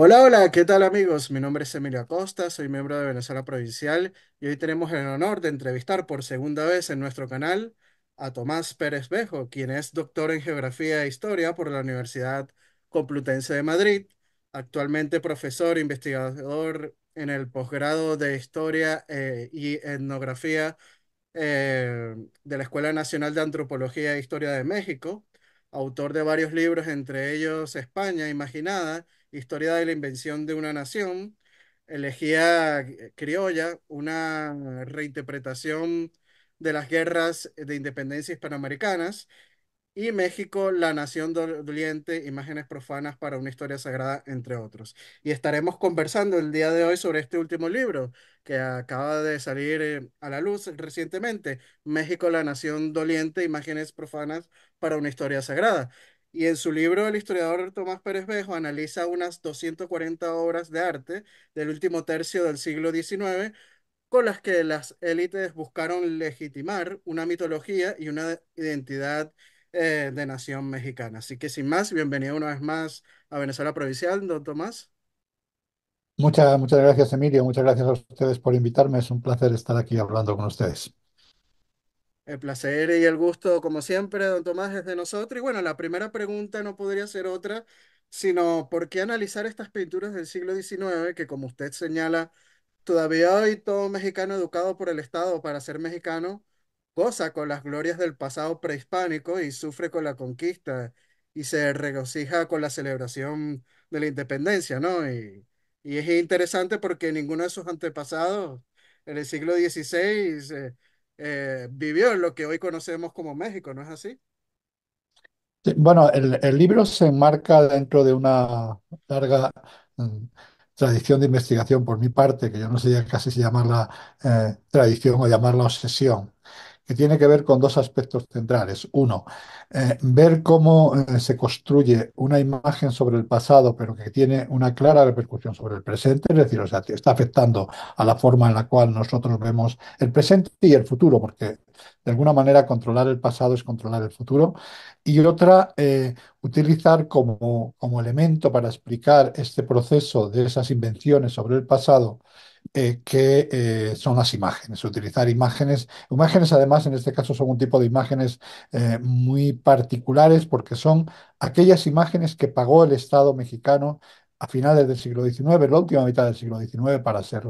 Hola, hola, ¿qué tal amigos? Mi nombre es Emilio Acosta, soy miembro de Venezuela Provincial y hoy tenemos el honor de entrevistar por segunda vez en nuestro canal a Tomás Pérez Bejo, quien es doctor en Geografía e Historia por la Universidad Complutense de Madrid, actualmente profesor e investigador en el posgrado de Historia eh, y Etnografía eh, de la Escuela Nacional de Antropología e Historia de México, autor de varios libros, entre ellos España Imaginada, Historia de la Invención de una Nación, elegía eh, criolla, una reinterpretación de las guerras de independencia hispanoamericanas, y México, La Nación Doliente, Imágenes Profanas para una Historia Sagrada, entre otros. Y estaremos conversando el día de hoy sobre este último libro que acaba de salir eh, a la luz recientemente, México, La Nación Doliente, Imágenes Profanas para una Historia Sagrada. Y en su libro, el historiador Tomás Pérez Bejo analiza unas 240 obras de arte del último tercio del siglo XIX con las que las élites buscaron legitimar una mitología y una identidad eh, de nación mexicana. Así que sin más, bienvenido una vez más a Venezuela Provincial, don Tomás. Muchas, muchas gracias, Emilio. Muchas gracias a ustedes por invitarme. Es un placer estar aquí hablando con ustedes. El placer y el gusto, como siempre, don Tomás, es de nosotros. Y bueno, la primera pregunta no podría ser otra, sino ¿por qué analizar estas pinturas del siglo XIX que, como usted señala, todavía hoy todo mexicano educado por el Estado para ser mexicano goza con las glorias del pasado prehispánico y sufre con la conquista y se regocija con la celebración de la independencia, ¿no? Y, y es interesante porque ninguno de sus antepasados en el siglo XVI... Eh, vivió en lo que hoy conocemos como México, ¿no es así? bueno, el, libro se enmarca dentro de una larga mm, tradición de investigación por mi parte, que yo no sé ya casi si llamarla eh, tradición o llamarla obsesión que tiene que ver con dos aspectos centrales. Uno, eh, ver cómo eh, se construye una imagen sobre el pasado, pero que tiene una clara repercusión sobre el presente, es decir, o sea, está afectando a la forma en la cual nosotros vemos el presente y el futuro, porque de alguna manera controlar el pasado es controlar el futuro. Y otra, eh, utilizar como, como elemento para explicar este proceso de esas invenciones sobre el pasado eh, que eh, son las imágenes, utilizar imágenes. Imágenes, además, en este caso son un tipo de imágenes eh, muy particulares porque son aquellas imágenes que pagó el Estado mexicano a finales del siglo XIX, la última mitad del siglo XIX, para ser,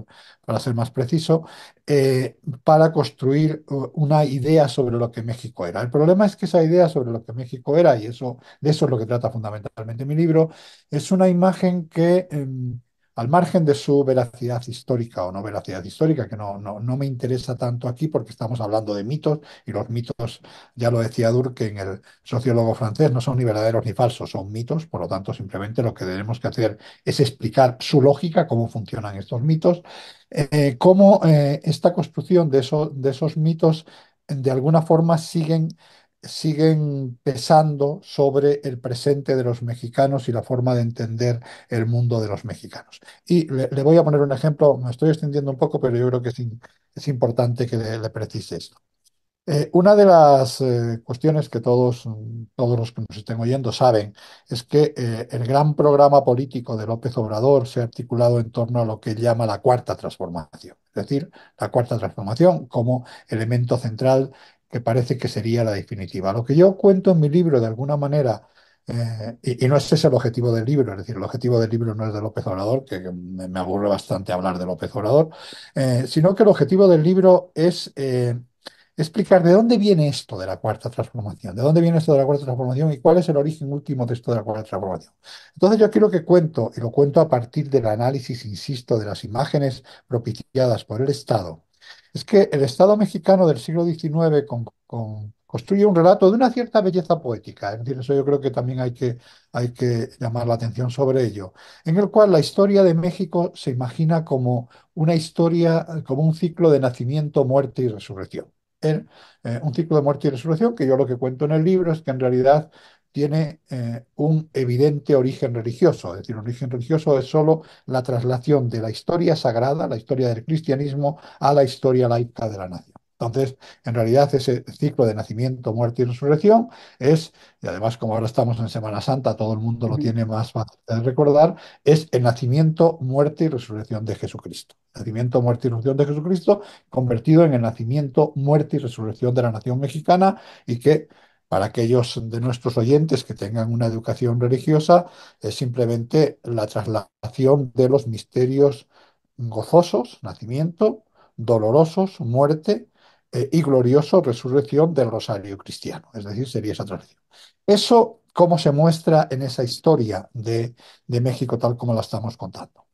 para ser más preciso, para construir una idea sobre lo que México era. El problema es que esa idea sobre lo que México era, y eso, de eso es lo que trata fundamentalmente mi libro, es una imagen que... Em, al margen de su veracidad histórica o no veracidad histórica, que no, no, me interesa tanto aquí porque estamos hablando de mitos y los mitos, ya lo decía en el sociólogo francés, no son ni verdaderos ni falsos, son mitos, por lo tanto simplemente lo que tenemos que hacer es explicar su lógica, cómo funcionan estos mitos, eh, cómo eh, esta construcción de, de esos mitos de alguna forma siguen siguen pesando sobre el presente de los mexicanos y la forma de entender el mundo de los mexicanos. Y le, voy a poner un ejemplo, me estoy extendiendo un poco, pero yo creo que es, es importante que le, precise esto. Eh, una de las eh, cuestiones que todos, todos los que nos estén oyendo saben es que eh, el gran programa político de López Obrador se ha articulado en torno a lo que él llama la cuarta transformación, es decir, la cuarta transformación como elemento central que parece que sería la definitiva. Lo que yo cuento en mi libro, de alguna manera, eh, y, no es ese el objetivo del libro, es decir, el objetivo del libro no es de López Obrador, que me, aburre bastante hablar de López Obrador, eh, sino que el objetivo del libro es eh, explicar de dónde viene esto de la cuarta transformación, de dónde viene esto de la cuarta transformación y cuál es el origen último de esto de la cuarta transformación. Entonces yo quiero que cuento, y lo cuento a partir del análisis, insisto, de las imágenes propiciadas por el Estado es que el Estado mexicano del siglo XIX construye un relato de una cierta belleza poética, es decir, eso yo creo que también hay que, llamar la atención sobre ello, en el cual la historia de México se imagina como una historia, como un ciclo de nacimiento, muerte y resurrección. Eh, un ciclo de muerte y resurrección, que yo lo que cuento en el libro es que en realidad tiene eh, un evidente origen religioso, es decir, un origen religioso es sólo la traslación de la historia sagrada, la historia del cristianismo, a la historia laica de la nación. Entonces, en realidad, ese ciclo de nacimiento, muerte y resurrección es, y además, como ahora estamos en Semana Santa, todo el mundo lo tiene más fácil de recordar, es el nacimiento, muerte y resurrección de Jesucristo. Nacimiento, muerte y resurrección de Jesucristo, convertido en el nacimiento, muerte y resurrección de la nación mexicana, y que para aquellos de nuestros oyentes que tengan una educación religiosa, es simplemente la traslación de los misterios gozosos, nacimiento, dolorosos, muerte eh, y glorioso, resurrección del rosario cristiano. Es decir, sería esa tradición. Eso, ¿cómo se muestra en esa historia de, México tal como la estamos contando?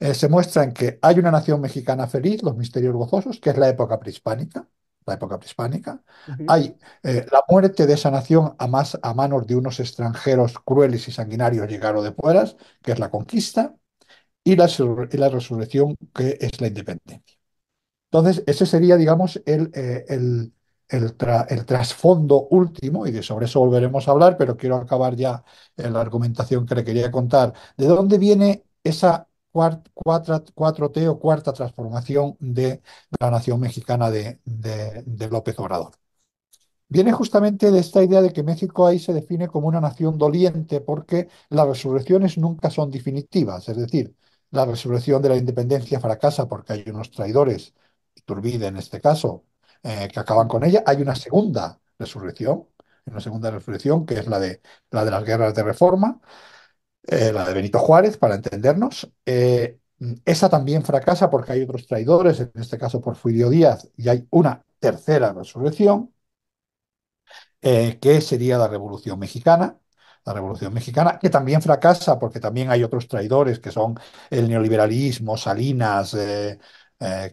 Eh, se muestra en que hay una nación mexicana feliz, los misterios gozosos, que es la época prehispánica, la época prehispánica. Hay eh, la muerte de esa nación a, manos de unos extranjeros crueles y sanguinarios llegaron de fueras, que es la conquista, y la, resurrección, que es la independencia. Entonces, ese sería, digamos, eh, el, trasfondo último, y de sobre eso volveremos a hablar, pero quiero acabar ya la argumentación que le quería contar. ¿De dónde viene esa cuatro, t o cuarta transformación de la nación mexicana de, de, López Obrador. Viene justamente de esta idea de que México ahí se define como una nación doliente porque las resurrecciones nunca son definitivas, es decir, la resurrección de la independencia fracasa porque hay unos traidores, Turbide en este caso, eh, que acaban con ella. Hay una segunda resurrección, una segunda resurrección que es la de, la de las guerras de reforma. Eh, la de Benito Juárez, para entendernos. Eh, esa también fracasa porque hay otros traidores, en este caso por Porfirio Díaz, y hay una tercera resurrección, eh, que sería la Revolución Mexicana. La Revolución Mexicana, que también fracasa porque también hay otros traidores que son el neoliberalismo, Salinas,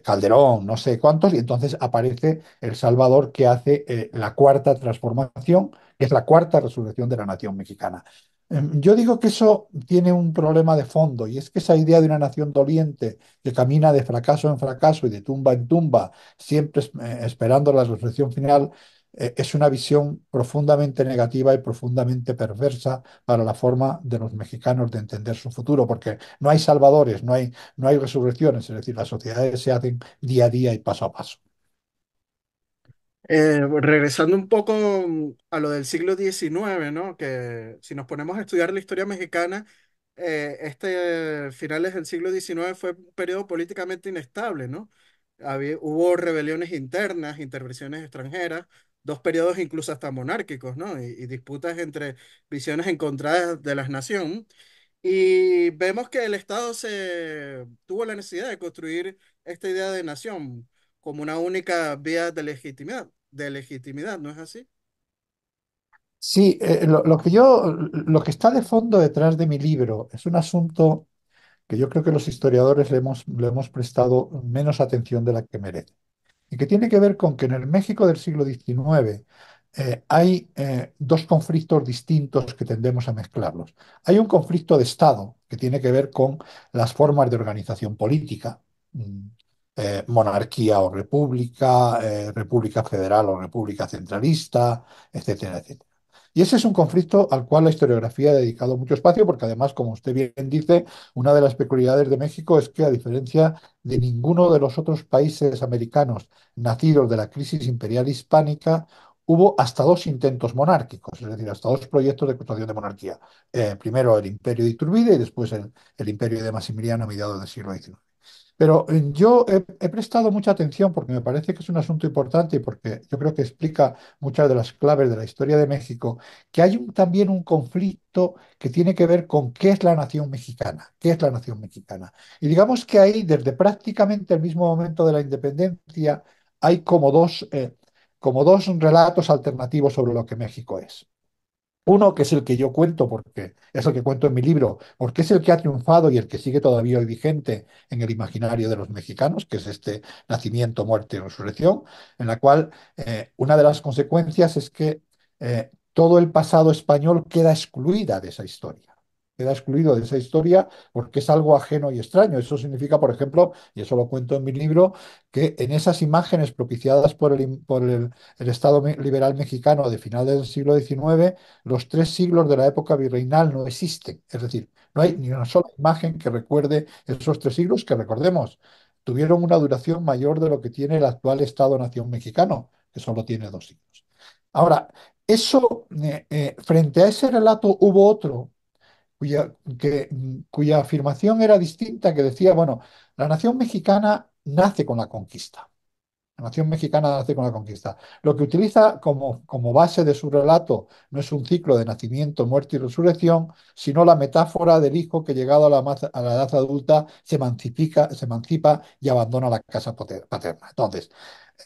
Calderón, no sé cuántos, y entonces aparece El Salvador que hace la cuarta transformación, que es la cuarta resurrección de la nación mexicana. Em, yo digo que eso tiene un problema de fondo y es que esa idea de una nación doliente que camina de fracaso en fracaso y de tumba en tumba, siempre eh, esperando la resurrección final, eh, es una visión profundamente negativa y profundamente perversa para la forma de los mexicanos de entender su futuro, porque no hay salvadores, no hay, no hay resurrecciones, es decir, las sociedades se hacen día a día y paso a paso. Eh, regresando un poco mm, a lo del siglo XIX, ¿no? Que si nos ponemos a estudiar la historia mexicana, eh, este finales del siglo XIX fue un periodo políticamente inestable, ¿no? hubo rebeliones internas, intervenciones extranjeras, dos periodos incluso hasta monárquicos, Y, disputas entre visiones encontradas de la nación Y vemos que el Estado tuvo la necesidad de construir esta idea de nación como una única vía de legitimidad de legitimidad, ¿no es así? Sí, eh, lo, que yo, lo que está de fondo detrás de mi libro es un asunto que yo creo que los historiadores le hemos, hemos prestado menos atención de la que merece. Y que tiene que ver con que en el México del siglo XIX eh, hay eh, dos conflictos distintos que tendemos a mezclarlos. Hay un conflicto de Estado que tiene que ver con las formas de organización política, mm, eh, monarquía o república, eh, república federal o república centralista, etcétera, etcétera. Y ese es un conflicto al cual la historiografía ha dedicado mucho espacio, porque además, como usted bien dice, una de las peculiaridades de México es que, a diferencia de ninguno de los otros países americanos nacidos de la crisis imperial hispánica, hubo hasta dos intentos monárquicos, es decir, hasta dos proyectos de construcción de monarquía. Eh, primero el imperio de Iturbide y después el, imperio de Maximiliano a mediados del siglo XIX. Pero eh, yo he, prestado mucha atención porque me parece que es un asunto importante y porque yo creo que explica muchas de las claves de la historia de México, que hay también un conflicto que tiene que ver con qué es la nación mexicana, qué es la nación mexicana. Y digamos que ahí, desde prácticamente el mismo momento de la independencia, hay como eh, como dos relatos alternativos sobre lo que México es. Uno que es el que yo cuento, porque es el que cuento en mi libro, porque es el que ha triunfado y el que sigue todavía hoy vigente en el imaginario de los mexicanos, que es este nacimiento, muerte y resurrección, en la cual eh, una de las consecuencias es que eh, todo el pasado español queda excluida de esa historia queda excluido de esa historia porque es algo ajeno y extraño. Eso significa, por ejemplo, y eso lo cuento en mi libro, que en esas imágenes propiciadas por el, por el, Estado liberal mexicano de final del siglo XIX, los tres siglos de la época virreinal no existen. Es decir, no hay ni una sola imagen que recuerde esos tres siglos que recordemos. Tuvieron una duración mayor de lo que tiene el actual Estado-Nación mexicano, que solo tiene dos siglos. Ahora, eso, eh, eh, frente a ese relato hubo otro cuya, que, cuya afirmación era distinta, que decía, bueno, la nación mexicana nace con la conquista. La nación mexicana nace con la conquista. Lo que utiliza como, como base de su relato no es un ciclo de nacimiento, muerte y resurrección, sino la metáfora del hijo que llegado a la, edad adulta se, emancipa, se emancipa y abandona la casa paterna. Entonces,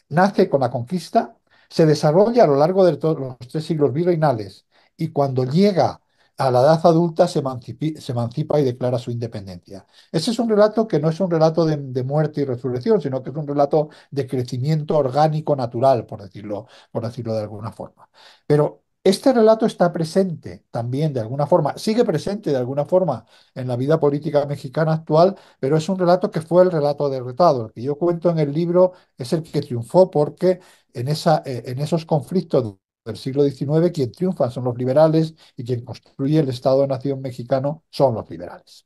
nace con la conquista, se desarrolla a lo largo de los tres siglos virreinales y cuando llega a la edad adulta se, emancipa y declara su independencia. Ese es un relato que no es un relato de, muerte y resurrección, sino que es un relato de crecimiento orgánico natural, por decirlo, por decirlo de alguna forma. Pero este relato está presente también de alguna forma, sigue presente de alguna forma en la vida política mexicana actual, pero es un relato que fue el relato derrotado. El que yo cuento en el libro es el que triunfó porque en, esa, eh, en esos conflictos del siglo XIX, quien triunfa son los liberales y quien construye el Estado-nación de mexicano son los liberales.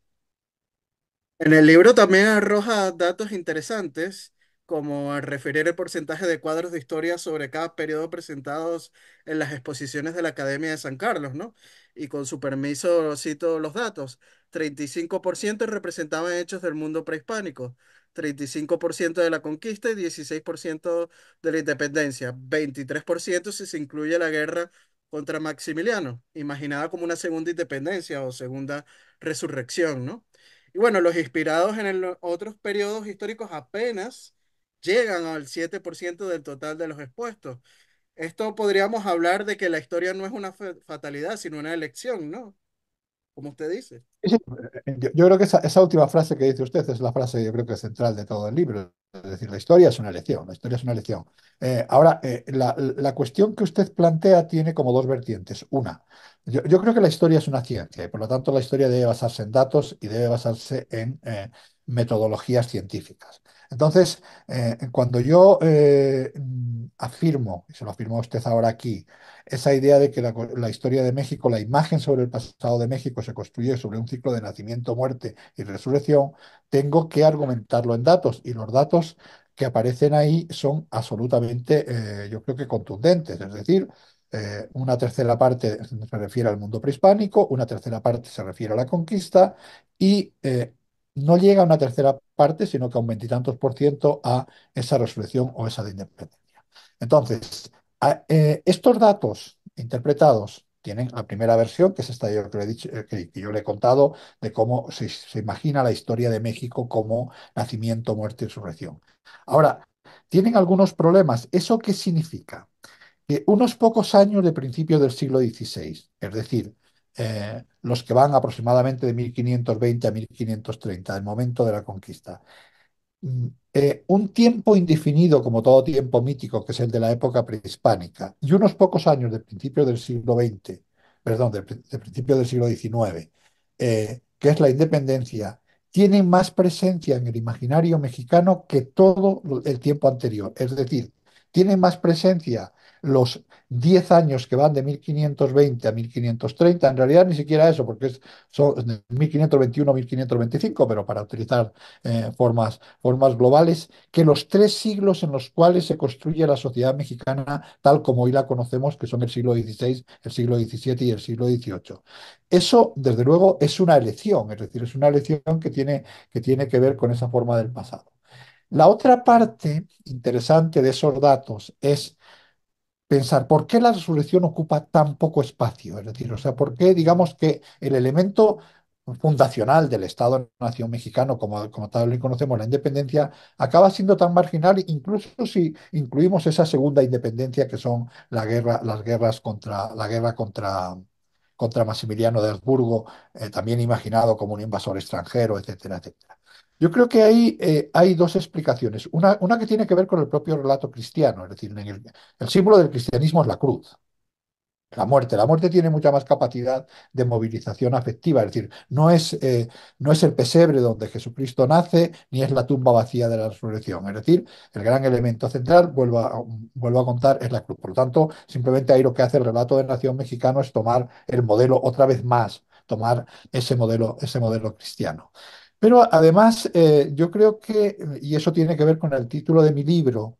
En el libro también arroja datos interesantes, como al referir el porcentaje de cuadros de historia sobre cada periodo presentados en las exposiciones de la Academia de San Carlos, ¿no? Y con su permiso cito los datos. 35% representaban hechos del mundo prehispánico, 35% de la conquista y 16% de la independencia, 23% si se incluye la guerra contra Maximiliano, imaginada como una segunda independencia o segunda resurrección, ¿no? Y bueno, los inspirados en otros periodos históricos apenas llegan al 7% del total de los expuestos. Esto podríamos hablar de que la historia no es una fatalidad, sino una elección, ¿no? como usted dice. Eh, yo, creo que esa, última frase que dice usted es la frase, yo creo que central de todo el libro. Es decir, la historia es una lección, la historia es una lección. Eh, ahora, eh, la, cuestión que usted plantea tiene como dos vertientes. Una, yo, creo que la historia es una ciencia y por lo tanto la historia debe basarse en datos y debe basarse en metodologías científicas. Entonces, eh, cuando yo eh, afirmo, y se lo afirmó usted ahora aquí, esa idea de que la, historia de México, la imagen sobre el pasado de México se construye sobre un ciclo de nacimiento, muerte y resurrección, tengo que argumentarlo en datos y los datos que aparecen ahí son absolutamente, eh, yo creo que contundentes, es decir, una tercera parte se refiere al mundo prehispánico, una tercera parte se refiere a la conquista y no llega a una tercera parte, sino que a un veintitantos por ciento a esa resolución o esa de independencia. Entonces, eh, estos datos interpretados tienen la primera versión, que es esta eh, que, yo le he contado, de cómo se, imagina la historia de México como nacimiento, muerte y resurrección. Ahora, tienen algunos problemas. ¿Eso qué significa? Que unos pocos años de principio del siglo XVI, es decir, eh, los que van aproximadamente de 1520 a 1530, el momento de la conquista. Mm, eh, un tiempo indefinido, como todo tiempo mítico, que es el de la época prehispánica, y unos pocos años del principio del siglo XX, perdón, del principio del siglo XIX, eh, que es la independencia, tiene más presencia en el imaginario mexicano que todo el tiempo anterior. Es decir, tiene más presencia los 10 años que van de 1520 a 1530, en realidad ni siquiera eso, porque es, son 1521 a 1525, pero para utilizar eh, formas, formas globales, que los tres siglos en los cuales se construye la sociedad mexicana tal como hoy la conocemos, que son el siglo XVI, el siglo XVII y el siglo XVIII. Eso, desde luego, es una elección, es decir, es una elección que tiene que, tiene que ver con esa forma del pasado. La otra parte interesante de esos datos es pensar por qué la resurrección ocupa tan poco espacio, es decir, o sea, por qué digamos que el elemento fundacional del Estado-Nación mexicano, como, como tal lo conocemos, la independencia, acaba siendo tan marginal, incluso si incluimos esa segunda independencia que son las guerras contra la guerra contra contra Maximiliano de Habsburgo, eh, también imaginado como un invasor extranjero, etcétera, etcétera. Yo creo que ahí eh, hay, dos explicaciones. Una, que tiene que ver con el propio relato cristiano, es decir, el, símbolo del cristianismo es la cruz. La muerte. La muerte tiene mucha más capacidad de movilización afectiva, es decir, eh, no es, el pesebre donde Jesucristo nace, ni es la tumba vacía de la resurrección. Es decir, el gran elemento central, vuelvo a, vuelvo a contar, es la cruz. Por lo tanto, simplemente ahí lo que hace el relato de Nación Mexicano es tomar el modelo otra vez más tomar ese modelo, ese modelo cristiano. Pero además, eh, yo creo que, y eso tiene que ver con el título de mi libro,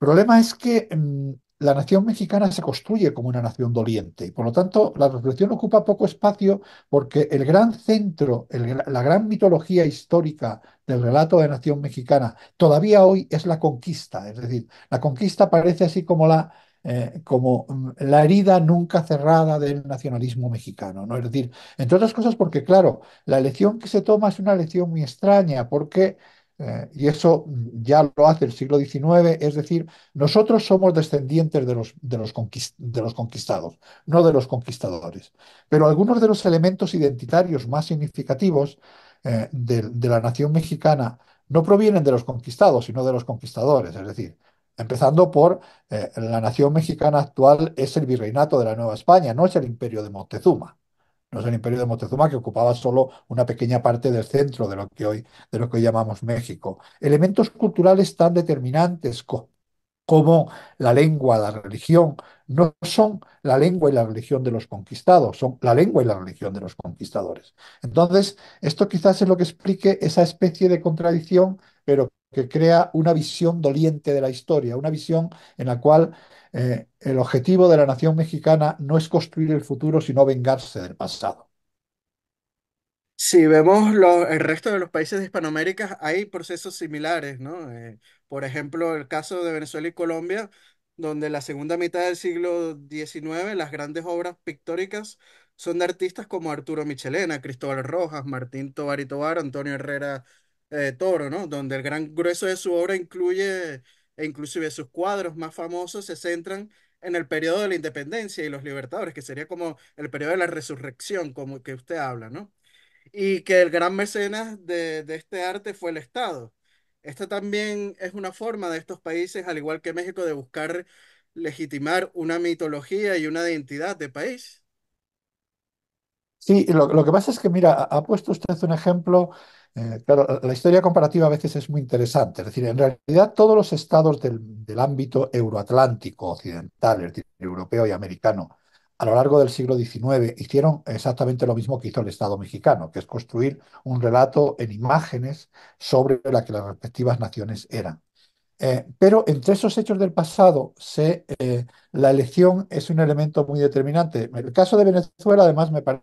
el problema es que mm, la nación mexicana se construye como una nación doliente y por lo tanto la reflexión ocupa poco espacio porque el gran centro, la gran mitología histórica del relato de nación mexicana todavía hoy es la conquista, es decir, la conquista parece así como la eh, como mm, la herida nunca cerrada del nacionalismo mexicano. ¿no? Es decir, entre otras cosas porque, claro, la elección que se toma es una elección muy extraña, porque, eh, y eso mm, ya lo hace el siglo XIX, es decir, nosotros somos descendientes de los, de los, de los conquistados, no de los conquistadores. Pero algunos de los elementos identitarios más significativos eh, de la nación mexicana no provienen de los conquistados, sino de los conquistadores, es decir, Empezando por eh, la nación mexicana actual es el virreinato de la Nueva España, no es el imperio de Montezuma. No es el imperio de Montezuma que ocupaba solo una pequeña parte del centro de lo que hoy, de lo que llamamos México. Elementos culturales tan determinantes como la lengua, la religión, no son la lengua y la religión de los conquistados, son la lengua y la religión de los conquistadores. Entonces, esto quizás es lo que explique esa especie de contradicción, pero que crea una visión doliente de la historia, una visión en la cual eh, el objetivo de la nación mexicana no es construir el futuro, sino vengarse del pasado. Si vemos el resto de los países de Hispanoamérica, hay procesos similares, ¿no? Eh, por ejemplo, el caso de Venezuela y Colombia, donde en la segunda mitad del siglo XIX, las grandes obras pictóricas son de artistas como Arturo Michelena, Cristóbal Rojas, Martín Tobar y Tobar, Antonio Herrera eh, Toro, ¿no? Donde el gran grueso de su obra incluye, e inclusive sus cuadros más famosos se centran en el periodo de la independencia y los libertadores, que sería como el periodo de la resurrección, como que usted habla, ¿no? Y que el gran mecenas de, este arte fue el Estado. Esta también es una forma de estos países, al igual que México, de buscar legitimar una mitología y una identidad de país. Sí, lo, lo que pasa es que, mira, ha puesto usted un ejemplo eh, claro, la historia comparativa a veces es muy interesante. Es decir, en realidad todos los estados del, ámbito euroatlántico occidental, europeo y americano, a lo largo del siglo XIX hicieron exactamente lo mismo que hizo el Estado mexicano, que es construir un relato en imágenes sobre la que las respectivas naciones eran. Eh, pero entre esos hechos del pasado, eh, la elección es un elemento muy determinante. El caso de Venezuela, además, me parece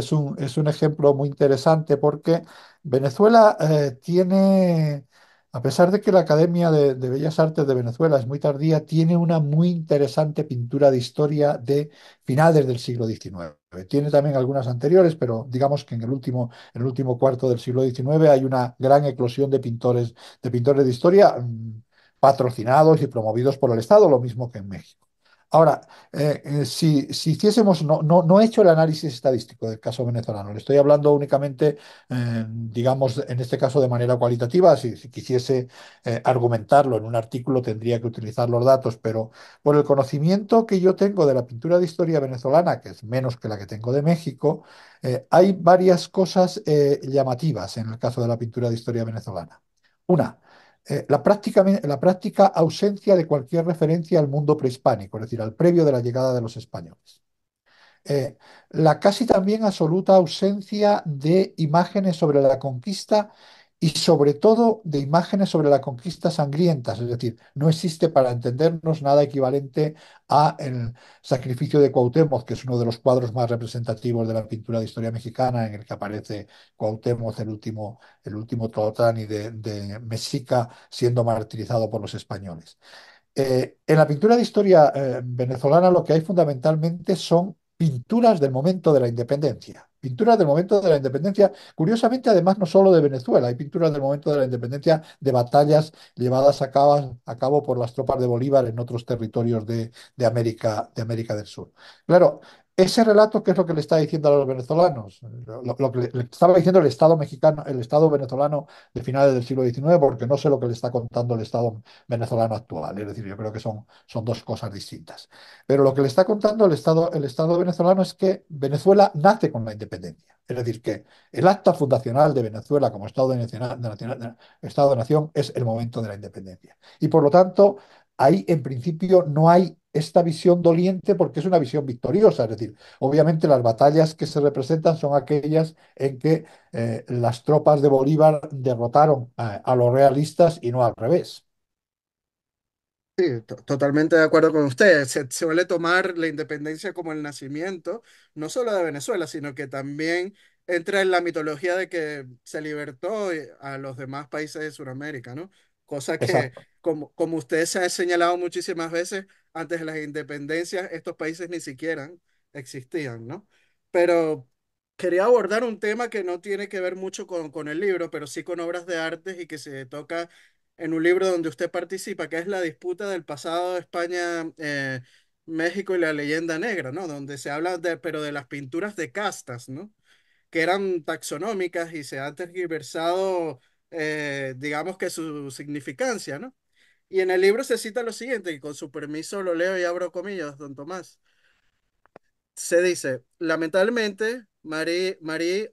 es un, es un ejemplo muy interesante porque Venezuela eh, tiene, a pesar de que la Academia de, Bellas Artes de Venezuela es muy tardía, tiene una muy interesante pintura de historia de finales del siglo XIX. Tiene también algunas anteriores, pero digamos que en el último, en el último cuarto del siglo XIX hay una gran eclosión de pintores, de pintores de historia mm, patrocinados y promovidos por el Estado, lo mismo que en México. Ahora, eh, eh, si, hiciésemos, no, no, no, he hecho el análisis estadístico del caso venezolano, le estoy hablando únicamente, eh, digamos, en este caso de manera cualitativa, si quisiese argumentarlo en un artículo tendría que utilizar los datos, pero por el conocimiento que yo tengo de la pintura de historia venezolana, que es menos que la que tengo de México, hay varias cosas llamativas en el caso de la pintura de historia venezolana. Una, eh, la, práctica, ausencia de cualquier referencia al mundo prehispánico, es decir, al previo de la llegada de los españoles. Eh, la casi también absoluta ausencia de imágenes sobre la conquista y sobre todo de imágenes sobre la conquista sangrientas, es decir, no existe para entendernos nada equivalente a el sacrificio de Cuauhtémoc, que es uno de los cuadros más representativos de la pintura de historia mexicana, en el que aparece Cuauhtémoc, el último, el último de, de Mexica, siendo martirizado por los españoles. Eh, en la pintura de historia eh, venezolana lo que hay fundamentalmente son pinturas del momento de la independencia. Pinturas del momento de la independencia, curiosamente además no solo de Venezuela, hay pinturas del momento de la independencia de batallas llevadas a cabo, a cabo por las tropas de Bolívar en otros territorios de, América, de América del Sur. Claro, ese relato, ¿qué es lo que le está diciendo a los venezolanos? Lo, que le estaba diciendo el Estado mexicano, el Estado venezolano de finales del siglo XIX, porque no sé lo que le está contando el Estado venezolano actual. Es decir, yo creo que son, son dos cosas distintas. Pero lo que le está contando el Estado, el Estado venezolano es que Venezuela nace con la independencia. Es decir, que el acta fundacional de Venezuela como estado de Estado -nación es el momento de la independencia. Y por lo tanto, ahí en principio no hay esta visión doliente porque es una visión victoriosa. Es decir, obviamente las batallas que se representan son aquellas en que eh, las tropas de Bolívar derrotaron a, los realistas y no al revés. Sí, totalmente de acuerdo con usted. Se, suele tomar la independencia como el nacimiento, no solo de Venezuela, sino que también entra en la mitología de que se libertó eh, a los demás países de Sudamérica, ¿no? Cosa que, como, como usted se ha señalado muchísimas veces, antes de las independencias estos países ni siquiera existían, ¿no? Pero quería abordar un tema que no tiene que ver mucho con, con el libro, pero sí con obras de artes y que se toca en un libro donde usted participa, que es la disputa del pasado de España. Eh, México y la leyenda negra, ¿no? Donde se habla de, pero de las pinturas de castas, ¿no? que eran taxonómicas y se ha tergiversado, eh, digamos que su significancia, ¿no? Y en el libro se cita lo siguiente, y con su permiso lo leo y abro comillas, don Tomás. Se dice, lamentablemente, Marie,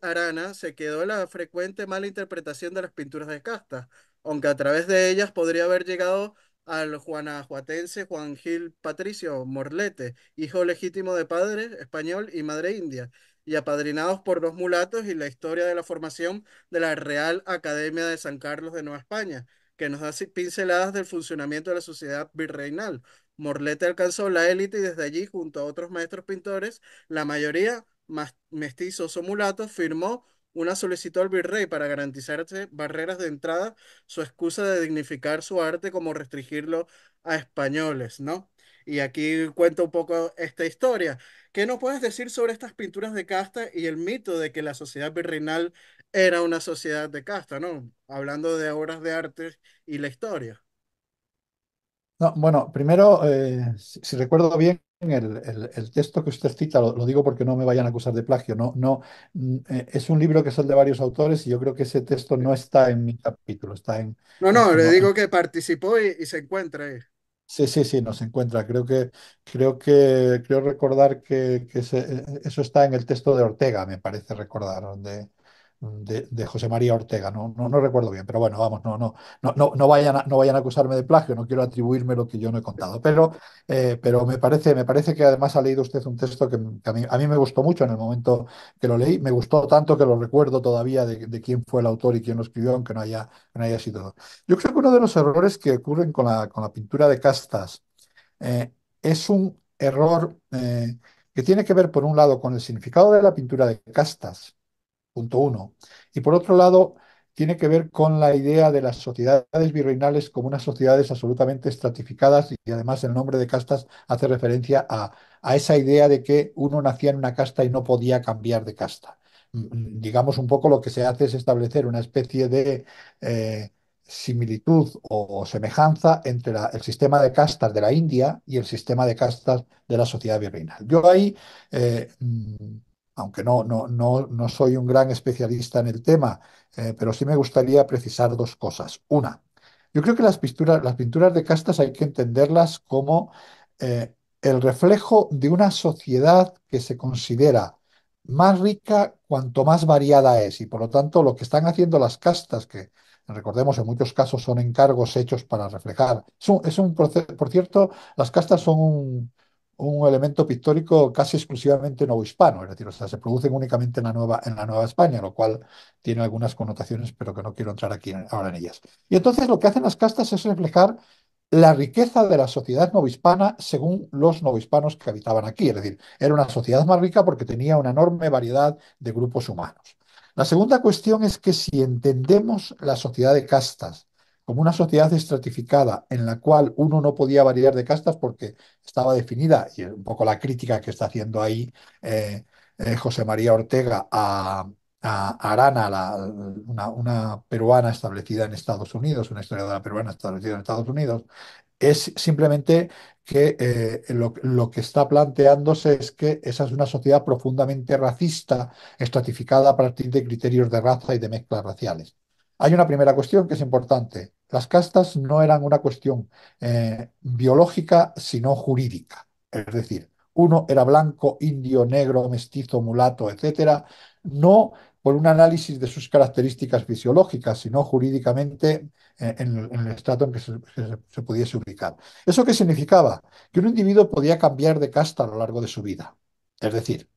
Arana se quedó la frecuente mala interpretación de las pinturas de Casta, aunque a través de ellas podría haber llegado al juanajuatense Juan Gil Patricio Morlete, hijo legítimo de padre español y madre india, y apadrinados por dos mulatos y la historia de la formación de la Real Academia de San Carlos de Nueva España, que nos da pinceladas del funcionamiento de la sociedad virreinal. Morlete alcanzó la élite y desde allí, junto a otros maestros pintores, la mayoría mestizos o mulatos, firmó una solicitud al virrey para garantizarse barreras de entrada, su excusa de dignificar su arte como restringirlo a españoles, ¿no? Y aquí cuento un poco esta historia. ¿Qué nos puedes decir sobre estas pinturas de casta y el mito de que la sociedad virreinal era una sociedad de casta, ¿no? Hablando de obras de arte y la historia. No, bueno, primero, eh, si, recuerdo bien, el, el, texto que usted cita, lo, digo porque no me vayan a acusar de plagio, no, no, mm, eh, es un libro que es el de varios autores y yo creo que ese texto no está en mi capítulo, está en... No, no, le digo que participó y, y se encuentra ahí. Sí, sí, sí, nos encuentra. Creo que, creo que, creo recordar que, e, e, eso está en el texto de Ortega, me parece recordar, donde, de, José María Ortega, no, no, no, recuerdo bien, pero bueno, vamos, no, no, no, no, vayan a, no vayan a acusarme de plagio, no quiero atribuirme lo que yo no he contado, pero, eh, pero me, parece, me parece que además ha leído usted un texto que, a, mí, me gustó mucho en el momento que lo leí, me gustó tanto que lo recuerdo todavía de, quién fue el autor y quién lo escribió, aunque no haya, no haya sido. Yo creo que uno de los errores que ocurren con la, con la pintura de castas eh, es un error eh, que tiene que ver, por un lado, con el significado de la pintura de castas, y por otro lado, tiene que ver con la idea de las sociedades virreinales como unas sociedades absolutamente estratificadas y además el nombre de castas hace referencia a, esa idea de que uno nacía en una casta y no podía cambiar de casta. Mm, mm, digamos un poco lo que se hace es establecer una especie de eh, similitud o, semejanza entre el sistema de castas de la India y el sistema de castas de la sociedad virreinal. Yo ahí... Eh, mm, aunque no, no, no, no soy un gran especialista en el tema, eh, pero sí me gustaría precisar dos cosas. Una, yo creo que las pinturas, las pinturas de castas hay que entenderlas como eh, el reflejo de una sociedad que se considera más rica cuanto más variada es. Y por lo tanto, lo que están haciendo las castas, que recordemos en muchos casos son encargos hechos para reflejar. Es un, es por cierto, las castas son un, un elemento pictórico casi exclusivamente novohispano, es decir, o sea, se producen únicamente en la, nueva, en la Nueva España, lo cual tiene algunas connotaciones, pero que no quiero entrar aquí ahora en ellas. Y entonces lo que hacen las castas es reflejar la riqueza de la sociedad novohispana según los novohispanos que habitaban aquí, es decir, era una sociedad más rica porque tenía una enorme variedad de grupos humanos. La segunda cuestión es que si entendemos la sociedad de castas como una sociedad estratificada en la cual uno no podía variar de castas porque estaba definida, y un poco la crítica que está haciendo ahí eh, eh, José María Ortega a, Arana, una, peruana establecida en Estados Unidos, una historiadora peruana establecida en Estados Unidos, es simplemente que eh, lo, lo, que está planteándose es que esa es una sociedad profundamente racista, estratificada a partir de criterios de raza y de mezclas raciales. Hay una primera cuestión que es importante. Las castas no eran una cuestión eh, biológica, sino jurídica. Es decir, uno era blanco, indio, negro, mestizo, mulato, etcétera, no por un análisis de sus características fisiológicas, sino jurídicamente eh, en, el, estrato en que se, se, pudiese ubicar. ¿Eso qué significaba? Que un individuo podía cambiar de casta a lo largo de su vida. Es decir,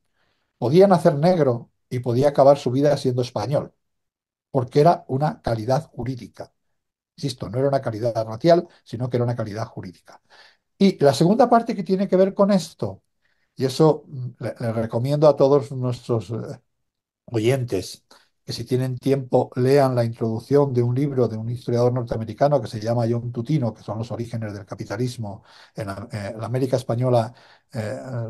podía nacer negro y podía acabar su vida siendo español, porque era una calidad jurídica. Insisto, no era una calidad racial, sino que era una calidad jurídica. Y la segunda parte que tiene que ver con esto, y eso mm, le, recomiendo a todos nuestros eh, oyentes, que si tienen tiempo lean la introducción de un libro de un historiador norteamericano que se llama John Tutino, que son los orígenes del capitalismo en la eh, América española eh,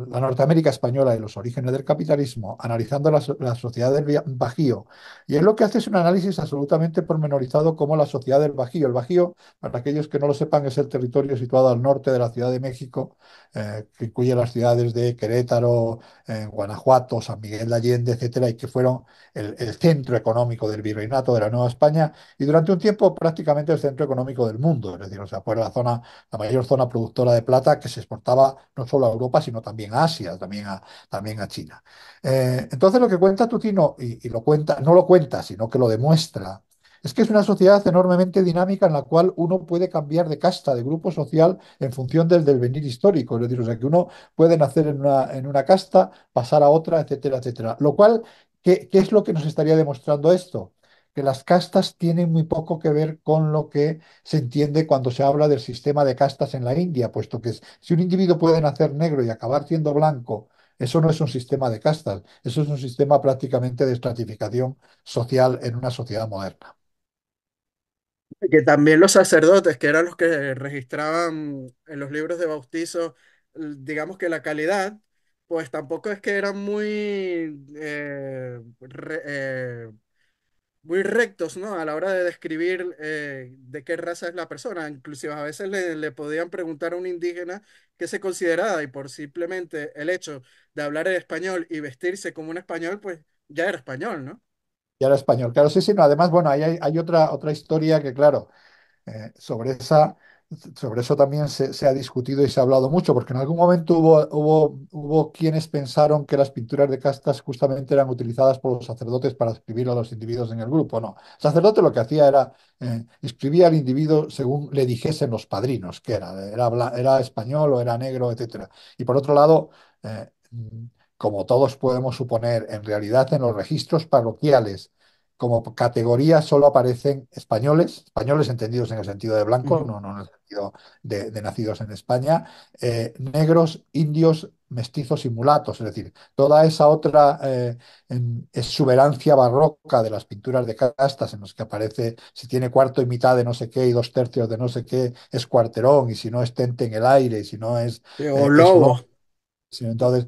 la Norteamérica española y los orígenes del capitalismo, analizando la, sociedad del Bajío. Y es lo que hace es un análisis absolutamente pormenorizado como la sociedad del Bajío. El Bajío, para aquellos que no lo sepan, es el territorio situado al norte de la Ciudad de México, eh, que incluye las ciudades de Querétaro, eh, Guanajuato, San Miguel de Allende, etcétera, y que fueron el, el centro económico del virreinato de la Nueva España y durante un tiempo prácticamente el centro económico del mundo. Es decir, o sea, fue la zona, la mayor zona productora de plata que se exportaba no solo a Europa, sino también a Asia, también a, también a China. Eh, entonces lo que cuenta Tutino, y, lo cuenta, no lo cuenta, sino que lo demuestra, es que es una sociedad enormemente dinámica en la cual uno puede cambiar de casta, de grupo social, en función del devenir histórico. Es decir, o sea, que uno puede nacer en una, casta, pasar a otra, etcétera, etcétera. Lo cual, ¿qué es lo que nos estaría demostrando esto? que las castas tienen muy poco que ver con lo que se entiende cuando se habla del sistema de castas en la India, puesto que si un individuo puede nacer negro y acabar siendo blanco, eso no es un sistema de castas, eso es un sistema prácticamente de estratificación social en una sociedad moderna. Que también los sacerdotes, que eran los que registraban en los libros de bautizo, digamos que la calidad, pues tampoco es que eran muy eh, eh, muy rectos, ¿no? A la hora de describir eh, de qué raza es la persona. Inclusive a veces le, podían preguntar a un indígena qué se consideraba y por simplemente el hecho de hablar el español y vestirse como un español, pues ya era español, ¿no? Ya era español, claro, sí, sí, Además, bueno, hay, otra, otra historia que, claro, eh, sobre esa sobre eso también se, ha discutido y se ha hablado mucho, porque en algún momento hubo, quienes pensaron que las pinturas de castas justamente eran utilizadas por los sacerdotes para escribir a los individuos en el grupo. No, el sacerdote lo que hacía era escribir eh, escribía al individuo según le dijesen los padrinos, que era, era, era español o era negro, etc. Y por otro lado, eh, como todos podemos suponer, en realidad en los registros parroquiales, como categoría solo aparecen españoles, españoles entendidos en el sentido de blanco, no, en el sentido de, nacidos en España, eh, negros, indios, mestizos y mulatos, es decir, toda esa otra eh, exuberancia barroca de las pinturas de castas en las que aparece si tiene cuarto y mitad de no sé qué y dos tercios de no sé qué es cuarterón y si no es tente en el aire y si no es... Eh, entonces,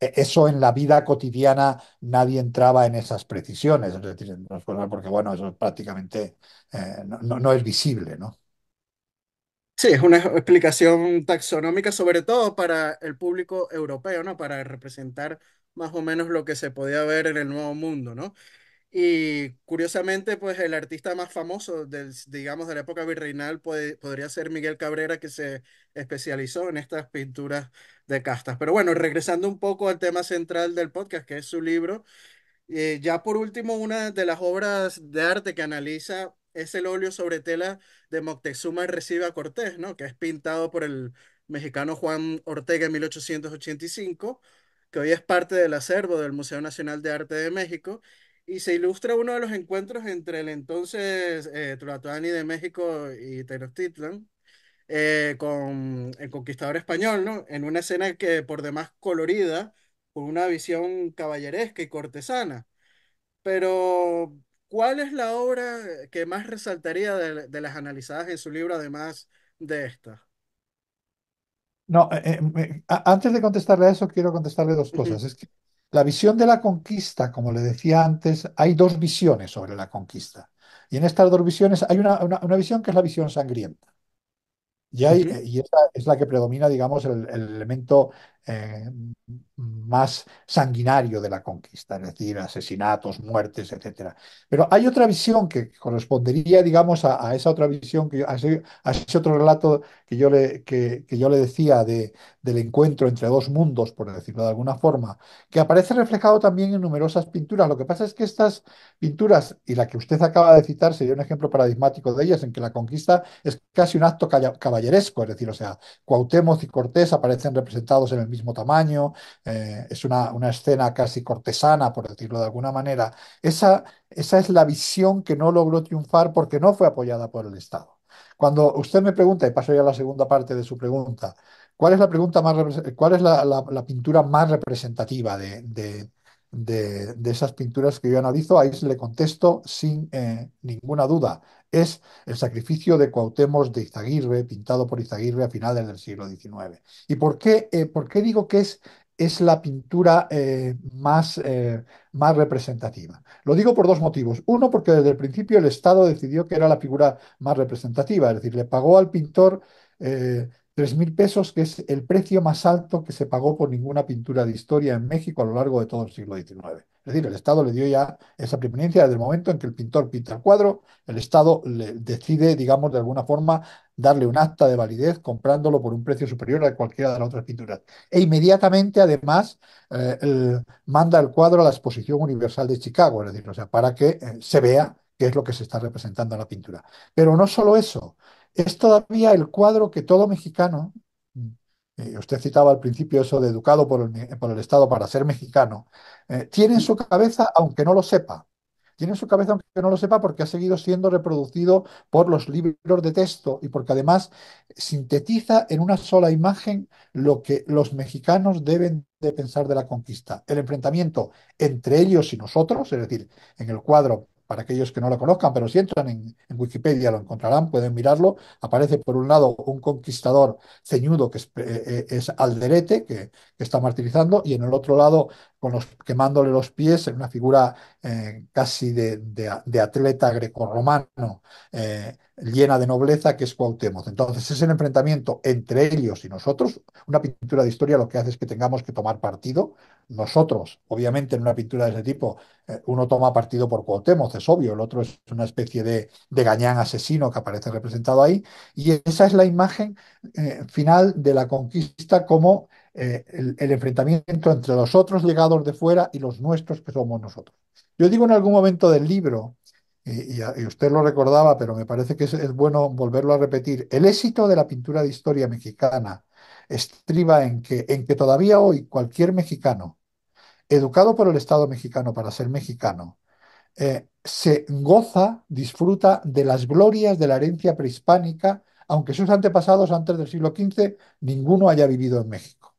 e-, eso en la vida cotidiana nadie entraba en esas precisiones, es decir, porque bueno, eso prácticamente eh, no, no, es visible, ¿no? Sí, es una explicación taxonómica, sobre todo para el público europeo, ¿no? Para representar más o menos lo que se podía ver en el Nuevo Mundo, ¿no? Y curiosamente, pues el artista más famoso, del, digamos, de la época virreinal puede, podría ser Miguel Cabrera, que se especializó en estas pinturas de castas. Pero bueno, regresando un poco al tema central del podcast, que es su libro, eh, ya por último, una de las obras de arte que analiza es el óleo sobre tela de Moctezuma Reciba Cortés, ¿no? Que es pintado por el mexicano Juan Ortega en 1885, que hoy es parte del acervo del Museo Nacional de Arte de México y se ilustra uno de los encuentros entre el entonces eh, de México y Tenochtitlan eh, con el conquistador español, ¿no? En una escena que por demás colorida, con una visión caballeresca y cortesana. Pero, ¿cuál es la obra que más resaltaría de, las analizadas en su libro, además de esta? No, eh, eh, antes de contestarle a eso, quiero contestarle dos cosas. Es que la visión de la conquista, como le decía antes, hay dos visiones sobre la conquista. Y en estas dos visiones hay una, una, visión que es la visión sangrienta. Y, y esa es la que predomina, digamos, el, el elemento eh, más sanguinario de la conquista, es decir, asesinatos, muertes, etc. Pero hay otra visión que correspondería, digamos, a, esa otra visión, que, a, ese, a otro relato que yo le, que, yo le decía de, del encuentro entre dos mundos, por decirlo de alguna forma, que aparece reflejado también en numerosas pinturas. Lo que pasa es que estas pinturas, y la que usted acaba de citar sería un ejemplo paradigmático de ellas, en que la conquista es casi un acto caballeresco, es decir, o sea, Cuauhtémoc y Cortés aparecen representados en el mismo tamaño, eh, es una, escena casi cortesana, por decirlo de alguna manera. Esa, esa es la visión que no logró triunfar porque no fue apoyada por el Estado. Cuando usted me pregunta, y paso ya a la segunda parte de su pregunta, ¿cuál es la, pregunta más, cuál es la, pintura más representativa de de, esas pinturas que yo analizo, ahí se le contesto sin eh, ninguna duda. Es el sacrificio de Cuauhtémoc de Izaguirre, pintado por Izaguirre a finales del siglo XIX. ¿Y por qué, eh, por qué digo que es, es la pintura eh, más, más representativa? Lo digo por dos motivos. Uno, porque desde el principio el Estado decidió que era la figura más representativa, es decir, le pagó al pintor 3.000 pesos, que es el precio más alto que se pagó por ninguna pintura de historia en México a lo largo de todo el siglo XIX. Es decir, el Estado le dio ya esa preeminencia desde el momento en que el pintor pinta el cuadro, el Estado le decide, digamos, de alguna forma darle un acta de validez comprándolo por un precio superior a cualquiera de las otras pinturas. E inmediatamente, además, eh, manda el cuadro a la Exposición Universal de Chicago, es decir, o sea, para que eh, se vea qué es lo que se está representando en la pintura. Pero no solo eso, es todavía el cuadro que todo mexicano, eh, usted citaba al principio eso de educado por el, Estado para ser mexicano, eh, tiene en su cabeza aunque no lo sepa. Tiene en su cabeza aunque no lo sepa porque ha seguido siendo reproducido por los libros de texto y porque además sintetiza en una sola imagen lo que los mexicanos deben de pensar de la conquista. El enfrentamiento entre ellos y nosotros, es decir, en el cuadro para aquellos que no lo conozcan, pero si entran en, Wikipedia lo encontrarán, pueden mirarlo. Aparece por un lado un conquistador ceñudo que es, eh, eh, Alderete, que, está martirizando, y en el otro lado, con los, quemándole los pies, en una figura eh, casi de, atleta grecorromano llena de nobleza que es Cuauhtémoc. Entonces, es el enfrentamiento entre ellos y nosotros. Una pintura de historia lo que hace es que tengamos que tomar partido. Nosotros, obviamente, en una pintura de ese tipo, eh, uno toma partido por Cuauhtémoc, es obvio, el otro es una especie de, gañán asesino que aparece representado ahí. Y esa es la imagen eh, final de la conquista como eh, el enfrentamiento entre los otros llegados de fuera y los nuestros que somos nosotros. Yo digo en algún momento del libro, y, usted lo recordaba, pero me parece que es, bueno volverlo a repetir, el éxito de la pintura de historia mexicana estriba en que, todavía hoy cualquier mexicano, educado por el Estado mexicano para ser mexicano, eh, se goza, disfruta de las glorias de la herencia prehispánica, aunque sus antepasados antes del siglo XV ninguno haya vivido en México.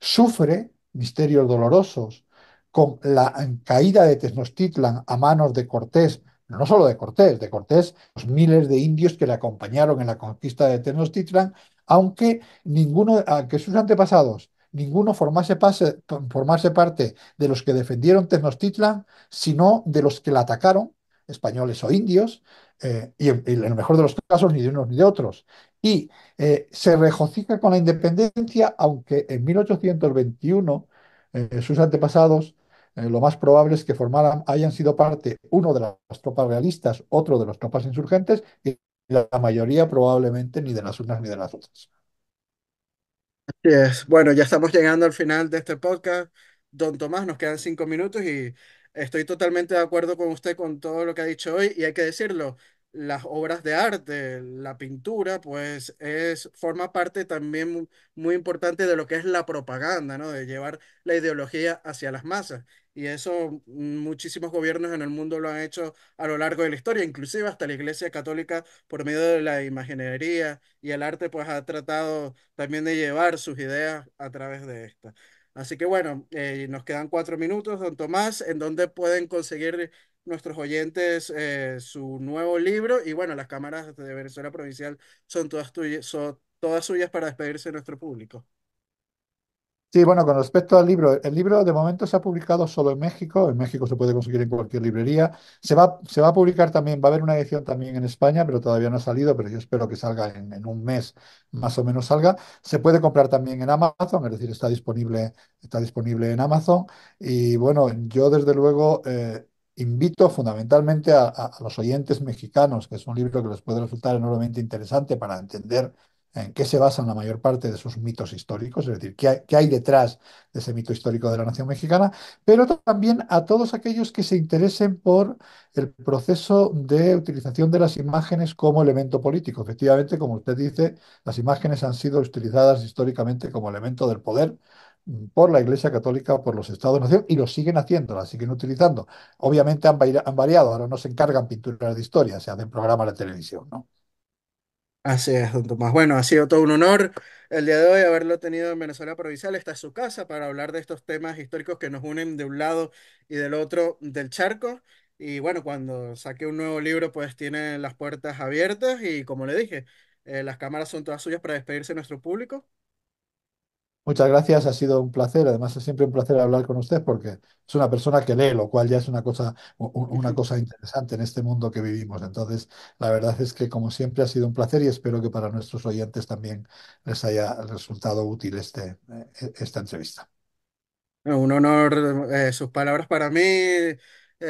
Sufre misterios dolorosos con la caída de Tenochtitlan a manos de Cortés no solo de Cortés, de Cortés, los miles de indios que le acompañaron en la conquista de Tenochtitlan, aunque ninguno, aunque sus antepasados, ninguno formase, parte de los que defendieron Tenochtitlan, sino de los que la atacaron, españoles o indios, eh, y en, el mejor de los casos ni de unos ni de otros. Y eh, se rejocica con la independencia, aunque en 1821 eh, sus antepasados eh, lo más probable es que formaran, hayan sido parte uno de las tropas realistas, otro de las tropas insurgentes y la mayoría probablemente ni de las unas ni de las otras. Bueno, ya estamos llegando al final de este podcast. Don Tomás, nos quedan cinco minutos y estoy totalmente de acuerdo con usted con todo lo que ha dicho hoy y hay que decirlo, las obras de arte, la pintura, pues es, forma parte también muy, muy importante de lo que es la propaganda, ¿no? De llevar la ideología hacia las masas. Y eso muchísimos gobiernos en el mundo lo han hecho a lo largo de la historia, inclusive hasta la Iglesia Católica por medio de la imaginería y el arte, pues ha tratado también de llevar sus ideas a través de esta. Así que bueno, eh, nos quedan cuatro minutos, don Tomás, en donde pueden conseguir nuestros oyentes eh, su nuevo libro y bueno, las cámaras de Venezuela Provincial son todas, son todas suyas para despedirse de nuestro público. Sí, bueno, con respecto al libro, el libro de momento se ha publicado solo en México, en México se puede conseguir en cualquier librería, se va, se va a publicar también, va a haber una edición también en España, pero todavía no ha salido, pero yo espero que salga en, un mes, más o menos salga. Se puede comprar también en Amazon, es decir, está disponible, está disponible en Amazon. Y bueno, yo desde luego... Eh, invito fundamentalmente a, los oyentes mexicanos, que es un libro que les puede resultar enormemente interesante para entender en qué se basan la mayor parte de sus mitos históricos, es decir, qué hay, detrás de ese mito histórico de la nación mexicana, pero también a todos aquellos que se interesen por el proceso de utilización de las imágenes como elemento político. Efectivamente, como usted dice, las imágenes han sido utilizadas históricamente como elemento del poder mm, por la Iglesia Católica, por los Estados-Nación, y lo siguen haciendo, las siguen utilizando. Obviamente han, variado, ahora no se encargan pinturas de historia, se hacen programas de televisión, ¿no? Así es, don Tomás. Bueno, ha sido todo un honor el día de hoy haberlo tenido en Venezuela Provincial. Está en su casa para hablar de estos temas históricos que nos unen de un lado y del otro del charco. Y bueno, cuando saque un nuevo libro, pues tiene las puertas abiertas y como le dije, eh, las cámaras son todas suyas para despedirse nuestro público. Muchas gracias, ha sido un placer. Además, es siempre un placer hablar con usted porque es una persona que lee, lo cual ya es una cosa, una cosa interesante en este mundo que vivimos. Entonces, la verdad es que, como siempre, ha sido un placer y espero que para nuestros oyentes también les haya resultado útil este, eh, esta entrevista. Un honor, eh, sus palabras para mí, eh,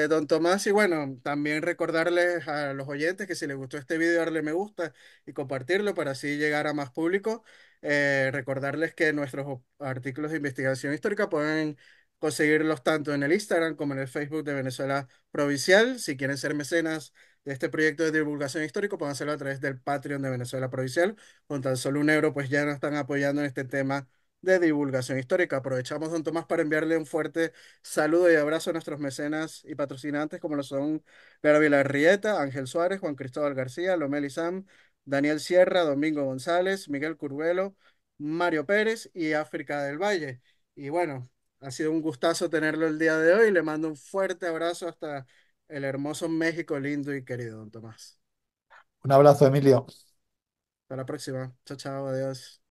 don Tomás, y bueno, también recordarles a los oyentes que si les gustó este video, darle me gusta y compartirlo para así llegar a más público. Eh, recordarles que nuestros artículos de investigación histórica pueden conseguirlos tanto en el Instagram como en el Facebook de Venezuela Provincial. Si quieren ser mecenas de este proyecto de divulgación histórica, pueden hacerlo a través del Patreon de Venezuela Provincial. Con tan solo un euro, pues ya nos están apoyando en este tema de divulgación histórica. Aprovechamos, don Tomás, para enviarle un fuerte saludo y abrazo a nuestros mecenas y patrocinantes, como lo son Rieta, Ángel Suárez, Juan Cristóbal García, Lomel Sam, Daniel Sierra, Domingo González, Miguel Curbelo, Mario Pérez y África del Valle. Y bueno, ha sido un gustazo tenerlo el día de hoy. Le mando un fuerte abrazo hasta el hermoso México lindo y querido, don Tomás. Un abrazo, Emilio. Hasta la próxima. Chao, chao, adiós.